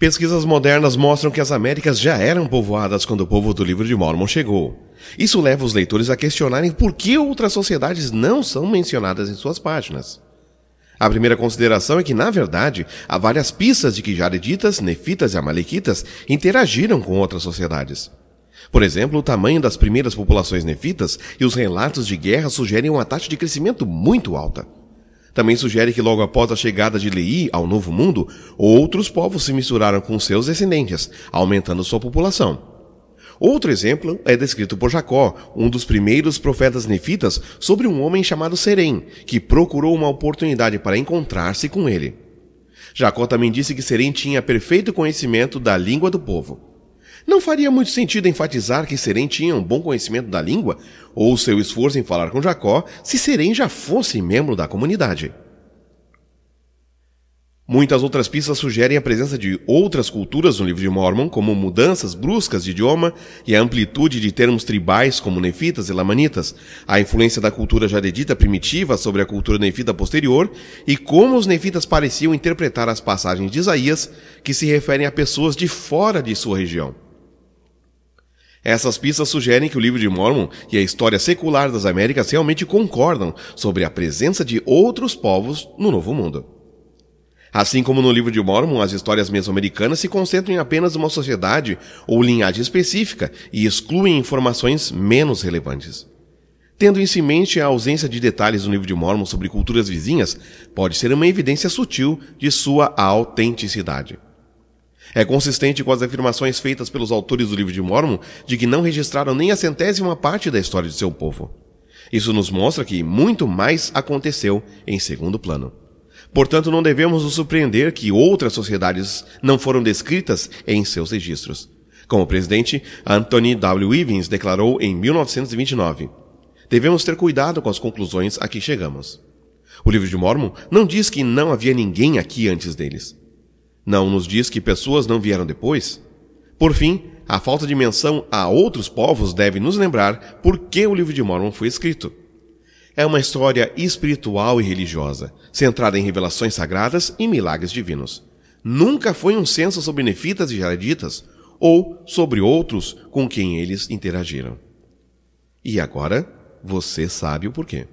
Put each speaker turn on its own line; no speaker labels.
Pesquisas modernas mostram que as Américas já eram povoadas quando o povo do livro de Mormon chegou. Isso leva os leitores a questionarem por que outras sociedades não são mencionadas em suas páginas. A primeira consideração é que, na verdade, há várias pistas de que jareditas, nefitas e amalequitas interagiram com outras sociedades. Por exemplo, o tamanho das primeiras populações nefitas e os relatos de guerra sugerem uma taxa de crescimento muito alta. Também sugere que logo após a chegada de Lei ao Novo Mundo, outros povos se misturaram com seus descendentes, aumentando sua população. Outro exemplo é descrito por Jacó, um dos primeiros profetas nefitas, sobre um homem chamado Serém, que procurou uma oportunidade para encontrar-se com ele. Jacó também disse que Serém tinha perfeito conhecimento da língua do povo. Não faria muito sentido enfatizar que Serém tinha um bom conhecimento da língua ou seu esforço em falar com Jacó se Serém já fosse membro da comunidade. Muitas outras pistas sugerem a presença de outras culturas no livro de Mormon, como mudanças bruscas de idioma e a amplitude de termos tribais como nefitas e lamanitas, a influência da cultura jaredita primitiva sobre a cultura nefita posterior e como os nefitas pareciam interpretar as passagens de Isaías que se referem a pessoas de fora de sua região. Essas pistas sugerem que o livro de Mormon e a história secular das Américas realmente concordam sobre a presença de outros povos no Novo Mundo. Assim como no livro de Mormon, as histórias mesoamericanas se concentram em apenas uma sociedade ou linhagem específica e excluem informações menos relevantes. Tendo em si mente a ausência de detalhes no livro de Mormon sobre culturas vizinhas, pode ser uma evidência sutil de sua autenticidade. É consistente com as afirmações feitas pelos autores do livro de Mormon de que não registraram nem a centésima parte da história de seu povo. Isso nos mostra que muito mais aconteceu em segundo plano. Portanto, não devemos nos surpreender que outras sociedades não foram descritas em seus registros. Como presidente, Anthony W. Evans declarou em 1929: Devemos ter cuidado com as conclusões a que chegamos. O livro de Mormon não diz que não havia ninguém aqui antes deles. Não nos diz que pessoas não vieram depois. Por fim, a falta de menção a outros povos deve nos lembrar por que o livro de Mormon foi escrito. É uma história espiritual e religiosa, centrada em revelações sagradas e milagres divinos. Nunca foi um censo sobre nefitas e jareditas ou sobre outros com quem eles interagiram. E agora você sabe o porquê.